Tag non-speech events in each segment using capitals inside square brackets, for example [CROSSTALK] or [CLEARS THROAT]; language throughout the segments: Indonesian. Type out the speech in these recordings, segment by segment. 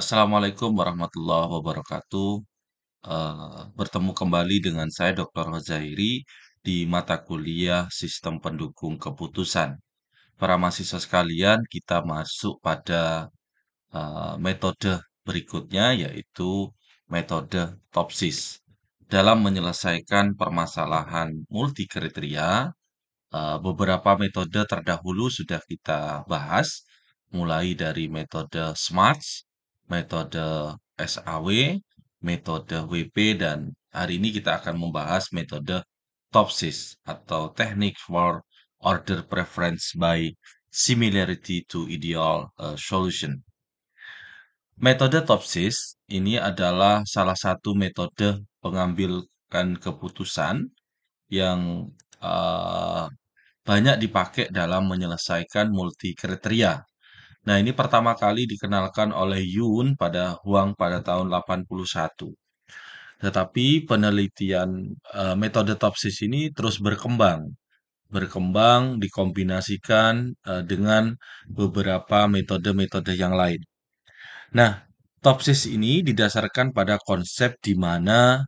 Assalamualaikum warahmatullahi wabarakatuh. Uh, bertemu kembali dengan saya Dr. Hozairi di mata kuliah Sistem Pendukung Keputusan. Para mahasiswa sekalian, kita masuk pada uh, metode berikutnya yaitu metode TOPSIS. Dalam menyelesaikan permasalahan multi multikriteria, eh, beberapa metode terdahulu sudah kita bahas, mulai dari metode SMART, metode SAW, metode WP, dan hari ini kita akan membahas metode TOPSIS atau Technique for Order Preference by Similarity to Ideal eh, Solution. Metode TOPSIS ini adalah salah satu metode pengambilkan keputusan yang uh, banyak dipakai dalam menyelesaikan multi kriteria Nah, ini pertama kali dikenalkan oleh Yun pada Huang pada tahun 81. Tetapi penelitian e, metode topsis ini terus berkembang. Berkembang dikombinasikan e, dengan beberapa metode-metode yang lain. Nah, topsis ini didasarkan pada konsep di mana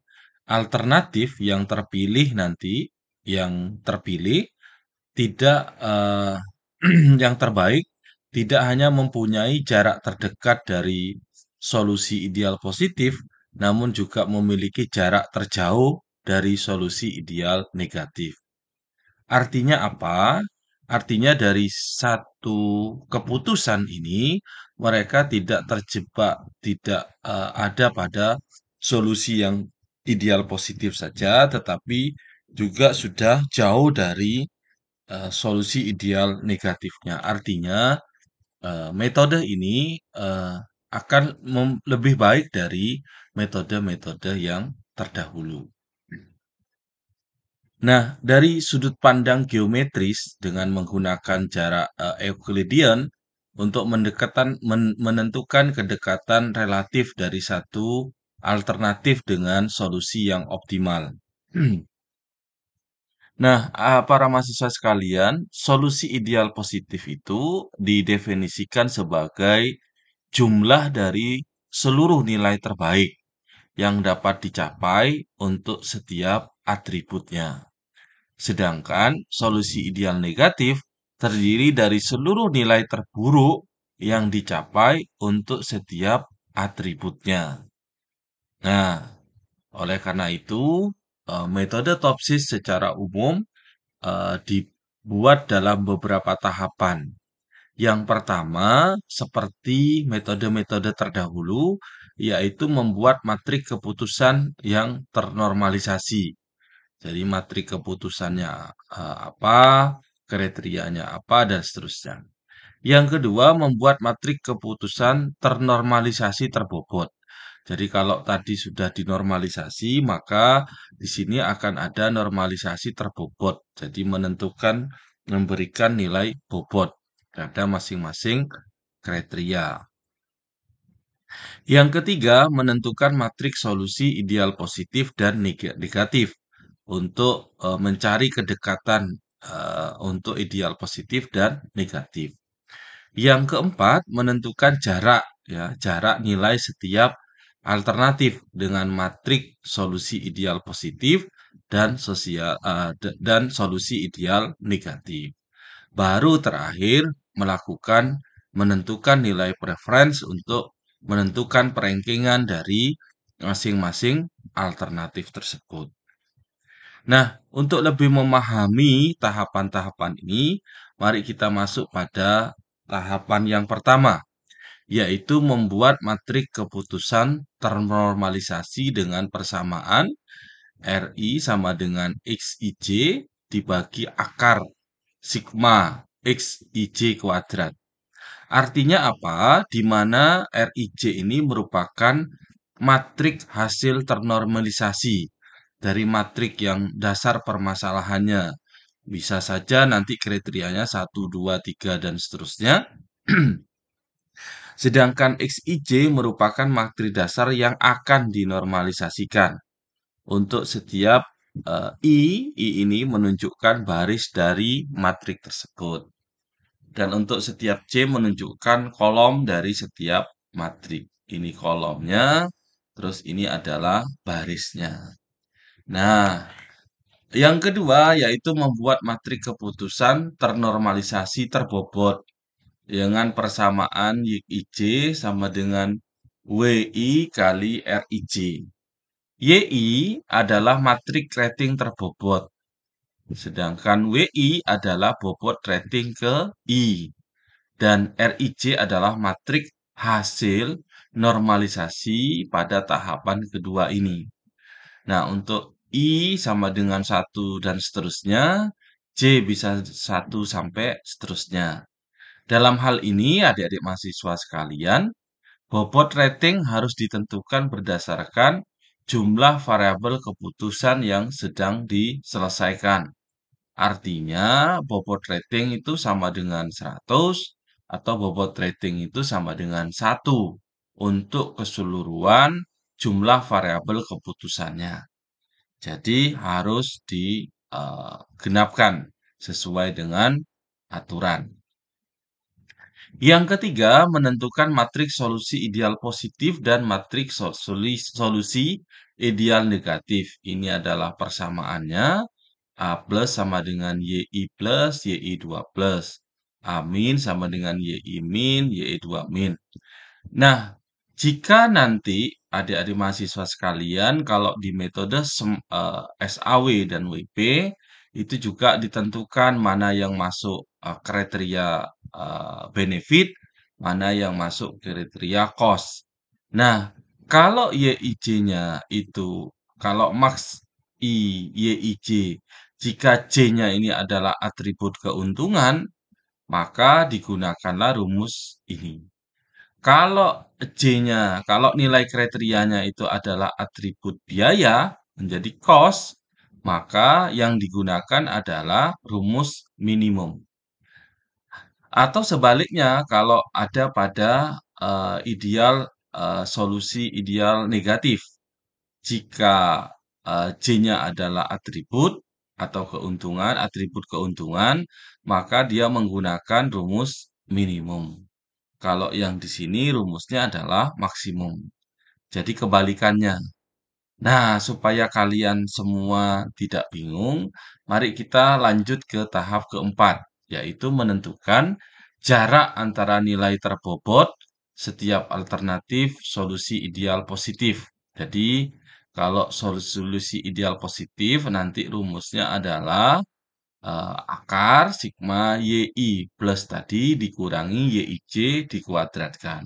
alternatif yang terpilih nanti yang terpilih tidak e, [CLEARS THROAT] yang terbaik tidak hanya mempunyai jarak terdekat dari solusi ideal positif, namun juga memiliki jarak terjauh dari solusi ideal negatif. Artinya apa? Artinya dari satu keputusan ini mereka tidak terjebak, tidak uh, ada pada solusi yang ideal positif saja, tetapi juga sudah jauh dari uh, solusi ideal negatifnya. Artinya Eh, metode ini, uh, akan lebih baik dari metode-metode yang terdahulu. Nah, dari sudut pandang geometris dengan menggunakan jarak, uh, Euclidean untuk mendekatan men menentukan kedekatan relatif dari satu alternatif dengan solusi yang optimal. [CLEARS THROAT] Nah, ah, para mahasiswa sekalian, solusi ideal positif itu didefinisikan sebagai jumlah dari seluruh nilai terbaik yang dapat dicapai untuk setiap atributnya. Sedangkan solusi ideal negatif terdiri dari seluruh nilai terburuk yang dicapai untuk setiap atributnya. Nah, oleh karena itu, Eh, metode topsis secara umum eh, dibuat dalam beberapa tahapan. Yang pertama, seperti metode-metode terdahulu, yaitu membuat matrik keputusan yang ternormalisasi. Jadi matrik keputusannya eh, apa, kriterianya apa, dan seterusnya. Yang kedua, membuat matrik keputusan ternormalisasi terbobot. Jadi kalau tadi sudah dinormalisasi, maka di sini akan ada normalisasi terbobot. Jadi menentukan, memberikan nilai bobot pada masing-masing kriteria. Yang ketiga, menentukan matriks solusi ideal positif dan negatif untuk e, mencari kedekatan e, untuk ideal positif dan negatif. Yang keempat, menentukan jarak ya, jarak nilai setiap alternatif dengan matriks solusi ideal positif dan sosial uh, dan solusi ideal negatif. Baru terakhir melakukan menentukan nilai preference untuk menentukan perengkingan dari masing-masing alternatif tersebut. Nah, untuk lebih memahami tahapan-tahapan ini, mari kita masuk pada tahapan yang pertama, yaitu membuat matrik keputusan ternormalisasi dengan persamaan RI sama dengan XIJ dibagi akar sigma XIJ kuadrat. Artinya apa? Di mana RIJ ini merupakan matrik hasil ternormalisasi dari matrik yang dasar permasalahannya. Bisa saja nanti kriterianya 1, 2, 3, dan seterusnya. [CLEARS THROAT] Sedangkan Xij merupakan materi dasar yang akan dinormalisasikan. Untuk setiap uh, I, I ini menunjukkan baris dari matrik tersebut. Dan untuk setiap C menunjukkan kolom dari setiap matrik. Ini kolomnya, terus ini adalah barisnya. Nah, yang kedua yaitu membuat matrik keputusan ternormalisasi terbobot dengan persamaan YIJ sama dengan WI kali RIJ. YI adalah matrik rating terbobot, sedangkan WI adalah bobot rating ke I, dan RIJ adalah matrik hasil normalisasi pada tahapan kedua ini. Nah, untuk I sama dengan satu dan seterusnya, J bisa satu sampai seterusnya. Dalam hal ini, adik-adik mahasiswa sekalian, bobot rating harus ditentukan berdasarkan jumlah variabel keputusan yang sedang diselesaikan. Artinya, bobot rating itu sama dengan 100 atau bobot rating itu sama dengan 1 untuk keseluruhan jumlah variabel keputusannya. Jadi harus digenapkan eh, sesuai dengan aturan. Yang ketiga, menentukan matriks solusi ideal positif dan matriks solusi ideal negatif. Ini adalah persamaannya A plus sama dengan YI plus, YI 2 plus. A min sama dengan YI min, YI 2 min. Nah, jika nanti adik-adik mahasiswa sekalian kalau di metode SAW eh, dan WP itu juga ditentukan mana yang masuk eh, kriteria Eh, benefit, mana yang masuk kriteria cost. Nah, kalau YIJ-nya itu, kalau max I YIJ, jika J-nya ini adalah atribut keuntungan, maka digunakanlah rumus ini. Kalau J-nya, kalau nilai kriterianya itu adalah atribut biaya, menjadi cost, maka yang digunakan adalah rumus minimum. Atau sebaliknya, kalau ada pada, uh, ideal, uh, solusi ideal negatif. Jika, uh, J-nya adalah atribut atau keuntungan, atribut keuntungan, maka dia menggunakan rumus minimum. Kalau yang di sini rumusnya adalah maksimum. Jadi kebalikannya. Nah, supaya kalian semua tidak bingung, mari kita lanjut ke tahap keempat yaitu menentukan jarak antara nilai terbobot setiap alternatif solusi ideal positif. Jadi, kalau solusi ideal positif nanti rumusnya adalah uh, akar sigma YI plus tadi dikurangi YIJ dikuadratkan.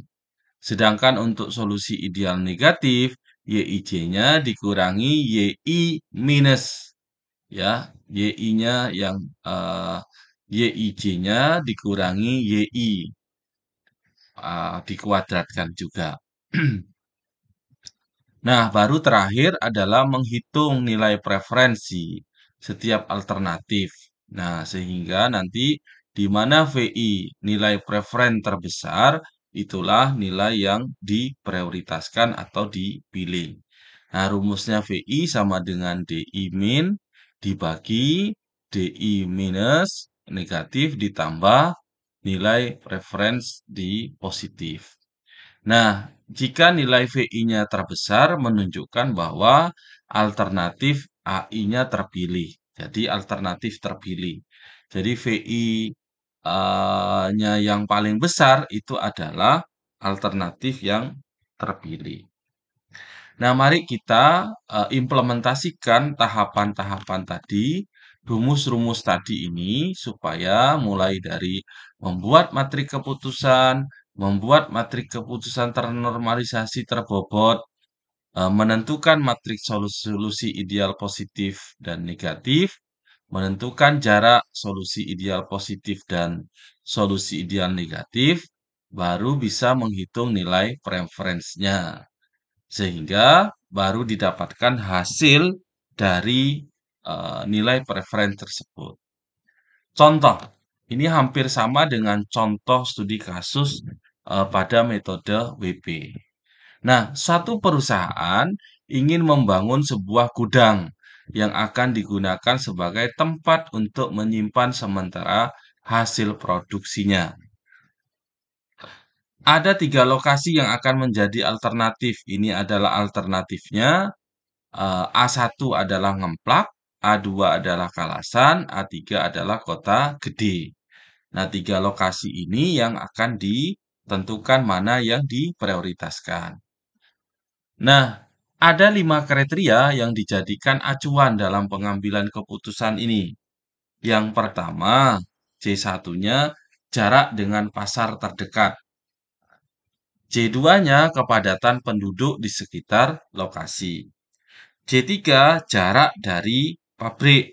Sedangkan untuk solusi ideal negatif, YIJ-nya dikurangi YI minus. Ya, YI-nya yang uh, YIJ-nya dikurangi YI. Uh, ah, dikuadratkan juga. [CLEARS THROAT] nah, baru terakhir adalah menghitung nilai preferensi setiap alternatif. Nah, sehingga nanti di mana VI nilai preferen terbesar, itulah nilai yang diprioritaskan atau dipilih. Nah, rumusnya VI sama dengan DI min dibagi DI minus negatif ditambah nilai reference di positif. Nah, jika nilai VI-nya terbesar menunjukkan bahwa alternatif AI-nya terpilih. Jadi alternatif terpilih. Jadi VI-nya eh, yang paling besar itu adalah alternatif yang terpilih. Nah, mari kita eh, implementasikan tahapan-tahapan tadi rumus-rumus tadi ini supaya mulai dari membuat matrik keputusan, membuat matrik keputusan ternormalisasi terbobot, e, menentukan matrik solusi ideal positif dan negatif, menentukan jarak solusi ideal positif dan solusi ideal negatif, baru bisa menghitung nilai preferensinya. Sehingga baru didapatkan hasil dari Eh, nilai preferen tersebut. Contoh, ini hampir sama dengan contoh studi kasus uh, pada metode WP. Nah, satu perusahaan ingin membangun sebuah gudang yang akan digunakan sebagai tempat untuk menyimpan sementara hasil produksinya. Ada tiga lokasi yang akan menjadi alternatif. Ini adalah alternatifnya. Eh, A1 adalah ngemplak, A2 adalah Kalasan, A3 adalah kota gede. Nah, tiga lokasi ini yang akan ditentukan mana yang diprioritaskan. Nah, ada lima kriteria yang dijadikan acuan dalam pengambilan keputusan ini. Yang pertama, C1-nya jarak dengan pasar terdekat. C2-nya kepadatan penduduk di sekitar lokasi. C3 jarak dari pabrik.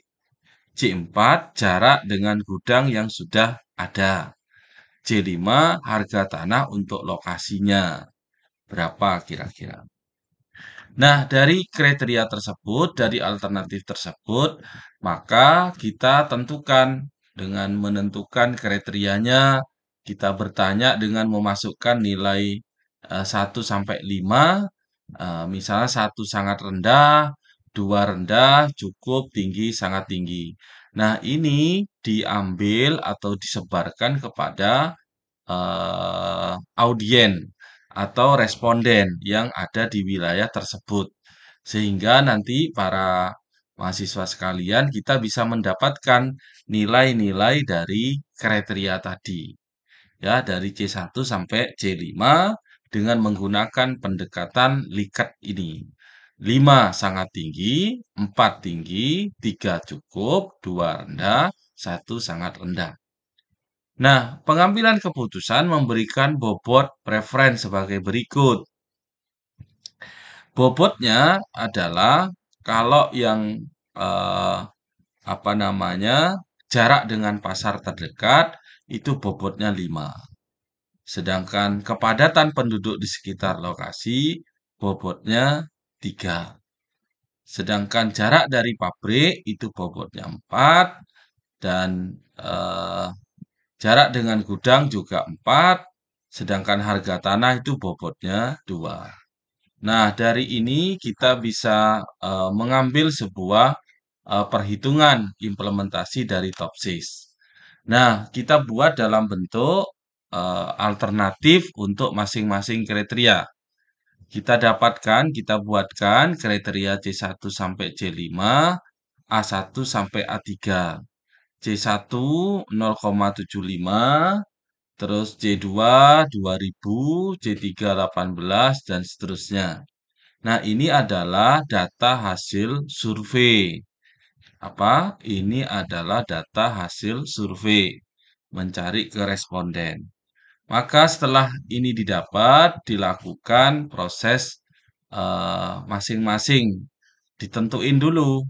C4 jarak dengan gudang yang sudah ada. C5 harga tanah untuk lokasinya. Berapa kira-kira? Nah, dari kriteria tersebut, dari alternatif tersebut, maka kita tentukan dengan menentukan kriterianya, kita bertanya dengan memasukkan nilai 1 eh, sampai 5, eh, misalnya 1 sangat rendah, dua rendah, cukup, tinggi, sangat tinggi. Nah, ini diambil atau disebarkan kepada uh, audien atau responden yang ada di wilayah tersebut. Sehingga nanti para mahasiswa sekalian kita bisa mendapatkan nilai-nilai dari kriteria tadi. Ya, dari C1 sampai C5 dengan menggunakan pendekatan likat ini. 5 sangat tinggi, 4 tinggi, 3 cukup, 2 rendah, 1 sangat rendah. Nah, pengambilan keputusan memberikan bobot preferen sebagai berikut. Bobotnya adalah kalau yang eh, apa namanya jarak dengan pasar terdekat itu bobotnya 5. Sedangkan kepadatan penduduk di sekitar lokasi bobotnya 3. Sedangkan jarak dari pabrik itu bobotnya 4 dan eh, jarak dengan gudang juga 4, sedangkan harga tanah itu bobotnya 2. Nah, dari ini kita bisa eh, mengambil sebuah eh, perhitungan implementasi dari TOPSIS. Nah, kita buat dalam bentuk eh, alternatif untuk masing-masing kriteria. Kita dapatkan, kita buatkan kriteria C1 sampai C5, A1 sampai A3. C1 0,75, terus C2 2000, C3 18, dan seterusnya. Nah, ini adalah data hasil survei. Apa? Ini adalah data hasil survei mencari ke responden. Maka setelah ini didapat, dilakukan proses eh, masing-masing. Uh, Ditentuin dulu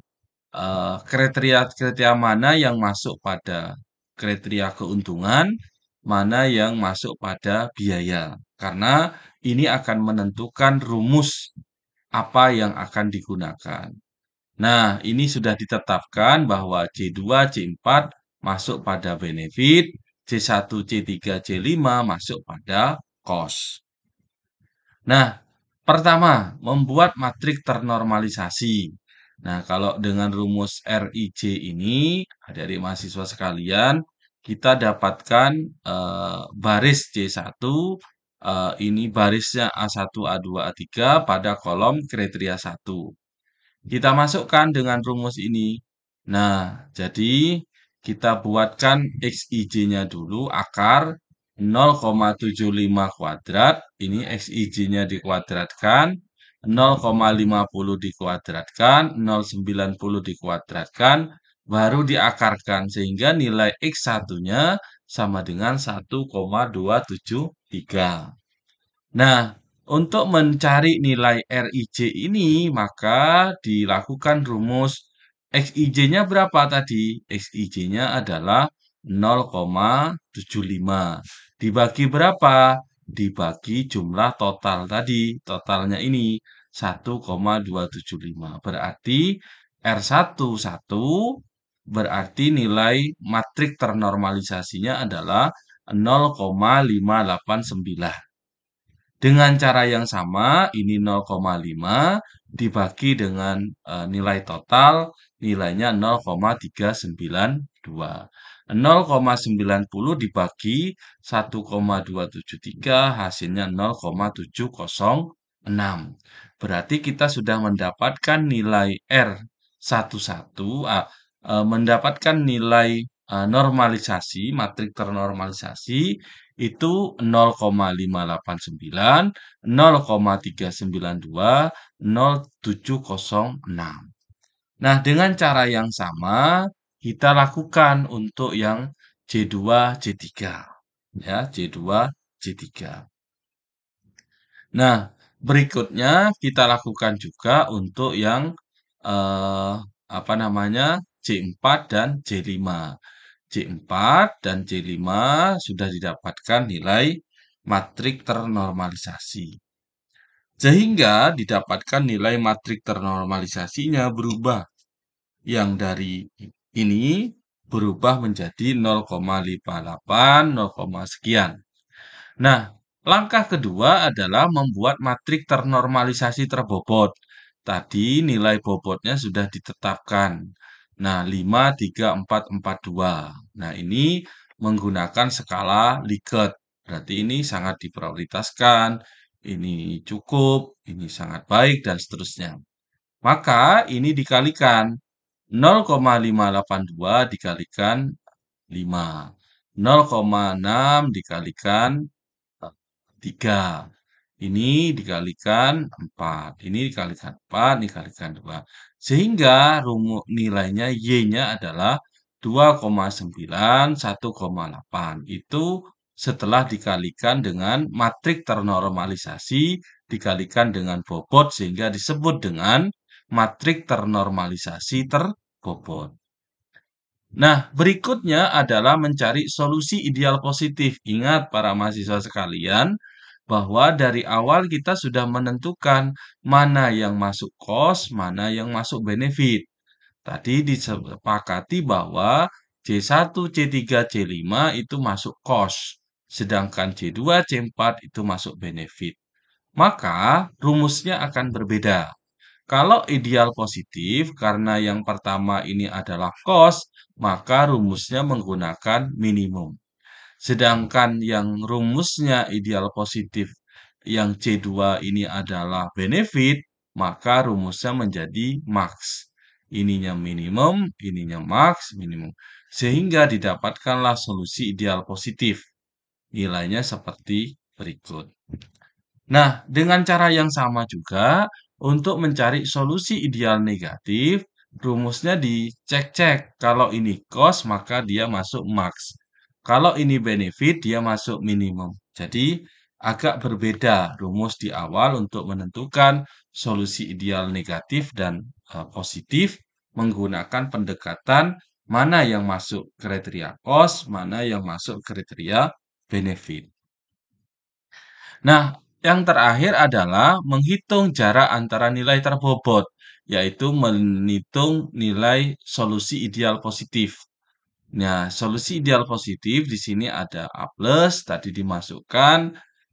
kriteria-kriteria eh, uh, mana yang masuk pada kriteria keuntungan, mana yang masuk pada biaya. Karena ini akan menentukan rumus apa yang akan digunakan. Nah, ini sudah ditetapkan bahwa C2, C4 masuk pada benefit, C1, C3, C5 masuk pada kos. Nah, pertama, membuat matriks ternormalisasi. Nah, kalau dengan rumus RIJ ini, dari mahasiswa sekalian, kita dapatkan e, baris C1, e, eh, ini barisnya A1, A2, A3 pada kolom kriteria 1. Kita masukkan dengan rumus ini. Nah, jadi kita buatkan XIJ-nya dulu, akar 0,75 kuadrat. Ini XIJ-nya dikuadratkan. 0,50 dikuadratkan, 0,90 dikuadratkan, baru diakarkan. Sehingga nilai X1-nya sama dengan 1,273. Nah, untuk mencari nilai RIJ ini, maka dilakukan rumus XIJ-nya berapa tadi? XIJ-nya adalah 0,75. Dibagi berapa? Dibagi jumlah total tadi. Totalnya ini 1,275. Berarti R11 berarti nilai matrik ternormalisasinya adalah 0,589. Dengan cara yang sama, ini 0,5 dibagi dengan e, nilai total nilainya 0,392. 0,90 dibagi 1,273 hasilnya 0,706. Berarti kita sudah mendapatkan nilai R11 e, mendapatkan nilai e, normalisasi matrik ternormalisasi itu 0,589, 0,392, 0,706. Nah, dengan cara yang sama kita lakukan untuk yang J2, J3. Ya, J2, J3. Nah, berikutnya kita lakukan juga untuk yang eh, apa namanya? J4 dan J5. J4 dan J5 sudah didapatkan nilai matrik ternormalisasi. Sehingga didapatkan nilai matrik ternormalisasinya berubah yang dari ini berubah menjadi 0,58, 0, sekian. Nah, langkah kedua adalah membuat matrik ternormalisasi terbobot. Tadi nilai bobotnya sudah ditetapkan. Nah, 5, 3, 4, 4, 2. Nah, ini menggunakan skala Likert. Berarti ini sangat diprioritaskan, ini cukup, ini sangat baik, dan seterusnya. Maka ini dikalikan 0,582 dikalikan 5. 0,6 dikalikan 3. Eh, ini dikalikan 4. Ini dikalikan 4, dikalikan 2. Sehingga rumus nilainya Y-nya adalah 2,9, 1,8. Itu setelah dikalikan dengan matrik ternormalisasi, dikalikan dengan bobot, sehingga disebut dengan matrik ternormalisasi ter bobot. Nah, berikutnya adalah mencari solusi ideal positif. Ingat para mahasiswa sekalian, bahwa dari awal kita sudah menentukan mana yang masuk cost, mana yang masuk benefit. Tadi disepakati bahwa C1, C3, C5 itu masuk cost, sedangkan C2, C4 itu masuk benefit. Maka rumusnya akan berbeda. Kalau ideal positif, karena yang pertama ini adalah cost maka rumusnya menggunakan minimum. Sedangkan yang rumusnya ideal positif yang C2 ini adalah benefit, maka rumusnya menjadi max. Ininya minimum, ininya max, minimum. Sehingga didapatkanlah solusi ideal positif. Nilainya seperti berikut. Nah, dengan cara yang sama juga, untuk mencari solusi ideal negatif, rumusnya dicek-cek. Kalau ini cost, maka dia masuk max. Kalau ini benefit, dia masuk minimum. Jadi, agak berbeda rumus di awal untuk menentukan solusi ideal negatif dan e, positif menggunakan pendekatan mana yang masuk kriteria cost, mana yang masuk kriteria benefit. Nah, yang terakhir adalah menghitung jarak antara nilai terbobot, yaitu menghitung nilai solusi ideal positif. Nah, solusi ideal positif di sini ada A+, plus, tadi dimasukkan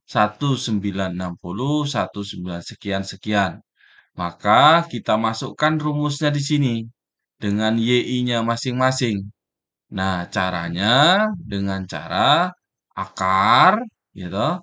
1960, 19 sekian sekian. Maka kita masukkan rumusnya di sini dengan YI-nya masing-masing. Nah, caranya dengan cara akar gitu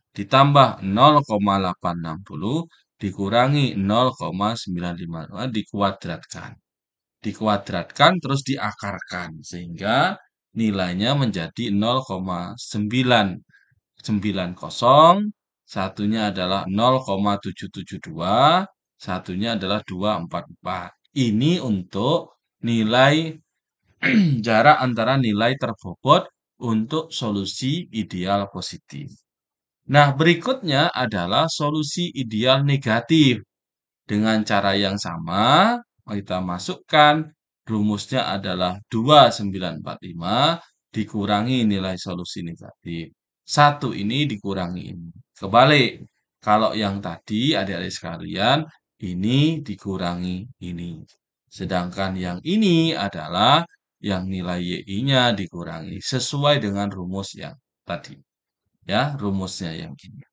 ditambah 0,860 dikurangi 0,952 eh, dikuadratkan. Dikuadratkan terus diakarkan sehingga nilainya menjadi 0,990 satunya adalah 0,772, satunya adalah 244. Ini untuk nilai [CLEARS THROAT] jarak antara nilai terbobot untuk solusi ideal positif. Nah, berikutnya adalah solusi ideal negatif. Dengan cara yang sama, kita masukkan rumusnya adalah 2945 dikurangi nilai solusi negatif. Satu ini dikurangi ini. Kebalik, kalau yang tadi adik-adik sekalian, ini dikurangi ini. Sedangkan yang ini adalah yang nilai YI-nya dikurangi sesuai dengan rumus yang tadi ya rumusnya yang gini. Iya.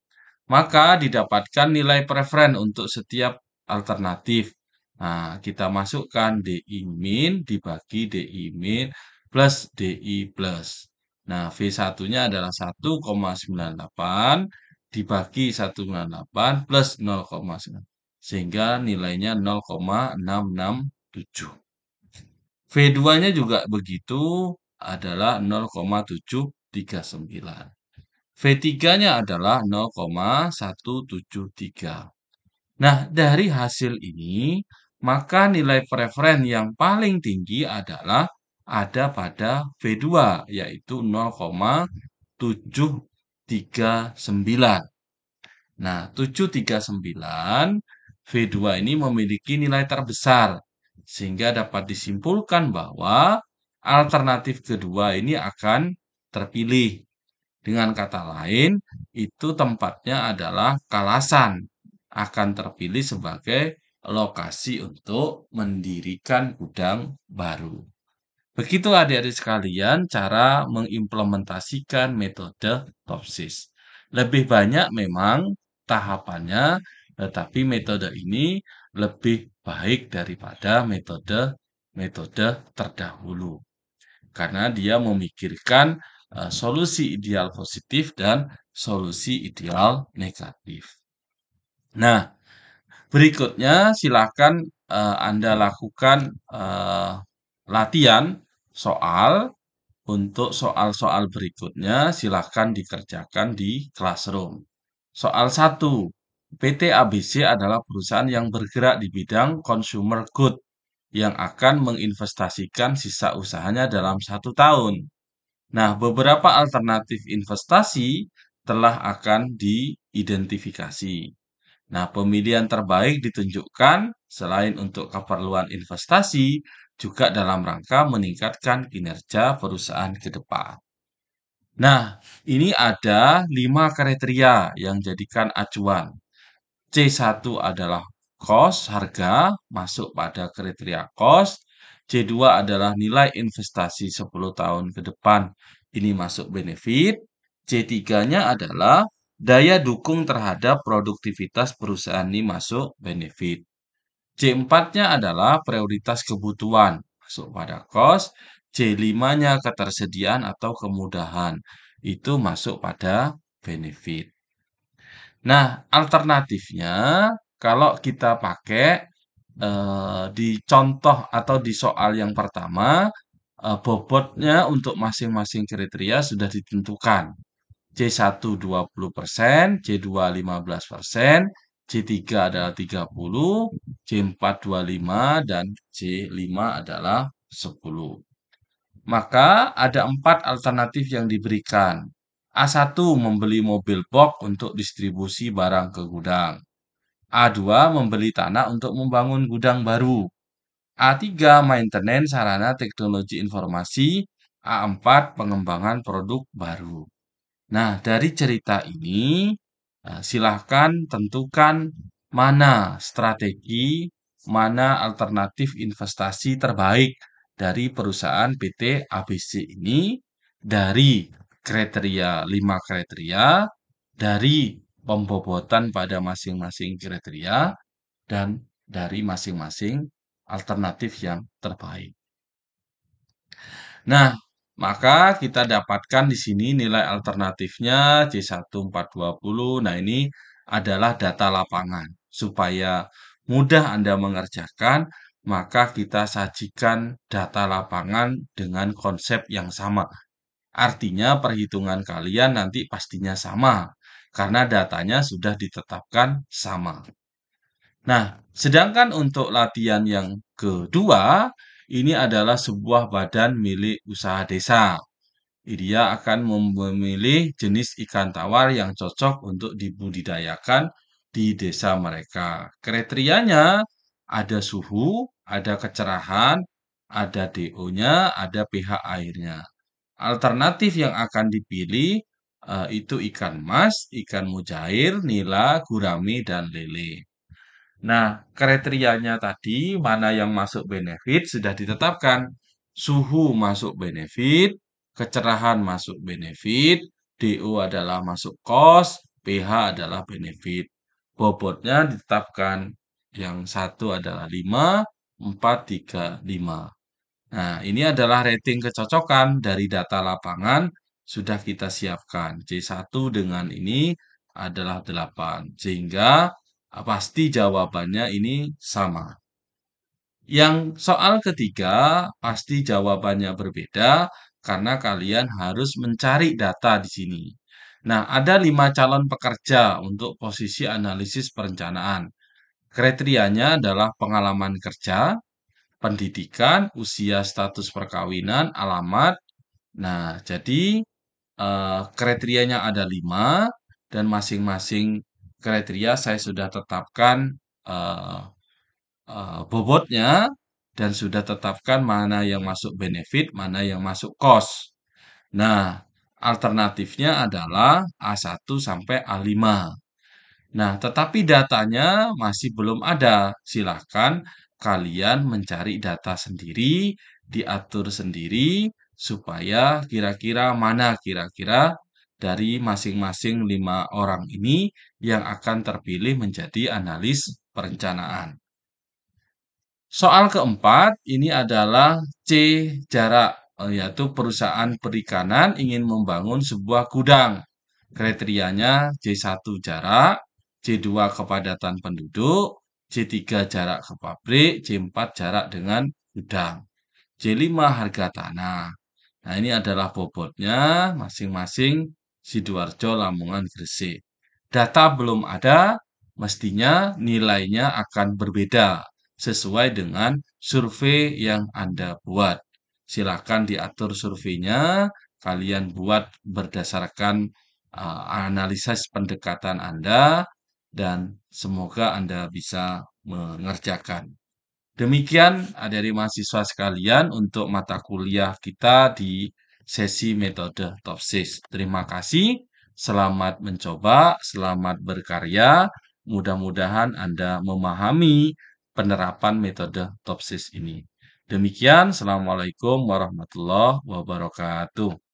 Maka didapatkan nilai preferen untuk setiap alternatif. Nah, kita masukkan DI min dibagi DI min plus DI plus. Nah, V1-nya adalah 1,98 dibagi 198 plus 0,9. Sehingga nilainya 0,667. V2-nya juga begitu adalah 0,739. V3-nya adalah 0,173. Nah, dari hasil ini, maka nilai preferen yang paling tinggi adalah ada pada V2, yaitu 0,739. Nah, 739, V2 ini memiliki nilai terbesar, sehingga dapat disimpulkan bahwa alternatif kedua ini akan terpilih, dengan kata lain, itu tempatnya adalah Kalasan akan terpilih sebagai lokasi untuk mendirikan gudang baru. Begitu adik-adik sekalian cara mengimplementasikan metode TOPSIS. Lebih banyak memang tahapannya, tetapi metode ini lebih baik daripada metode metode terdahulu. Karena dia memikirkan Eh, solusi ideal positif dan solusi ideal negatif. Nah, berikutnya silakan uh, Anda lakukan uh, latihan soal untuk soal-soal berikutnya silakan dikerjakan di Classroom. Soal 1. PT ABC adalah perusahaan yang bergerak di bidang consumer good yang akan menginvestasikan sisa usahanya dalam satu tahun. Nah, beberapa alternatif investasi telah akan diidentifikasi. Nah, pemilihan terbaik ditunjukkan selain untuk keperluan investasi, juga dalam rangka meningkatkan kinerja perusahaan ke depan. Nah, ini ada lima kriteria yang jadikan acuan. C1 adalah cost, harga, masuk pada kriteria cost. C2 adalah nilai investasi 10 tahun ke depan. Ini masuk benefit. C3-nya adalah daya dukung terhadap produktivitas perusahaan ini masuk benefit. C4-nya adalah prioritas kebutuhan masuk pada cost. C5-nya ketersediaan atau kemudahan. Itu masuk pada benefit. Nah, alternatifnya kalau kita pakai Eh, di contoh atau di soal yang pertama, eh, bobotnya untuk masing-masing kriteria sudah ditentukan. C1 20%, C2 15%, C3 adalah 30, C4 25, dan C5 adalah 10. Maka ada empat alternatif yang diberikan. A1 membeli mobil box untuk distribusi barang ke gudang. A2 membeli tanah untuk membangun gudang baru. A3 maintenance sarana teknologi informasi, A4 pengembangan produk baru. Nah, dari cerita ini eh, silahkan tentukan mana strategi, mana alternatif investasi terbaik dari perusahaan PT ABC ini dari kriteria 5 kriteria dari pembobotan pada masing-masing kriteria dan dari masing-masing alternatif yang terbaik. Nah, maka kita dapatkan di sini nilai alternatifnya C1420. Nah, ini adalah data lapangan. Supaya mudah Anda mengerjakan, maka kita sajikan data lapangan dengan konsep yang sama. Artinya perhitungan kalian nanti pastinya sama karena datanya sudah ditetapkan sama. Nah, sedangkan untuk latihan yang kedua, ini adalah sebuah badan milik usaha desa. Dia akan memilih jenis ikan tawar yang cocok untuk dibudidayakan di desa mereka. Kriterianya ada suhu, ada kecerahan, ada DO-nya, ada pH airnya. Alternatif yang akan dipilih Eh, itu ikan mas, ikan mujair, nila, gurami, dan lele. Nah, kriterianya tadi mana yang masuk benefit sudah ditetapkan. Suhu masuk benefit, kecerahan masuk benefit, DO adalah masuk cost, PH adalah benefit. Bobotnya ditetapkan yang satu adalah 5, 4, 3, 5. Nah, ini adalah rating kecocokan dari data lapangan sudah kita siapkan. C1 dengan ini adalah 8. Sehingga ah, pasti jawabannya ini sama. Yang soal ketiga pasti jawabannya berbeda karena kalian harus mencari data di sini. Nah, ada lima calon pekerja untuk posisi analisis perencanaan. Kriterianya adalah pengalaman kerja, pendidikan, usia status perkawinan, alamat. Nah, jadi Eh, kriterianya ada lima dan masing-masing kriteria saya sudah tetapkan eh, eh, bobotnya dan sudah tetapkan mana yang masuk benefit, mana yang masuk cost. Nah, alternatifnya adalah A1 sampai A5. Nah, tetapi datanya masih belum ada. Silahkan kalian mencari data sendiri, diatur sendiri, supaya kira-kira mana kira-kira dari masing-masing lima orang ini yang akan terpilih menjadi analis perencanaan. Soal keempat ini adalah C jarak yaitu perusahaan perikanan ingin membangun sebuah gudang. Kriterianya c 1 jarak, c 2 kepadatan penduduk, c 3 jarak ke pabrik, c 4 jarak dengan gudang. c 5 harga tanah. Nah, ini adalah bobotnya masing-masing Sidoarjo, Lamongan, Gresik. Data belum ada, mestinya nilainya akan berbeda sesuai dengan survei yang Anda buat. Silakan diatur surveinya, kalian buat berdasarkan uh, eh, analisis pendekatan Anda dan semoga Anda bisa mengerjakan. Demikian dari mahasiswa sekalian untuk mata kuliah kita di sesi metode TOPSIS. Terima kasih, selamat mencoba, selamat berkarya. Mudah-mudahan Anda memahami penerapan metode TOPSIS ini. Demikian, Assalamualaikum warahmatullahi wabarakatuh.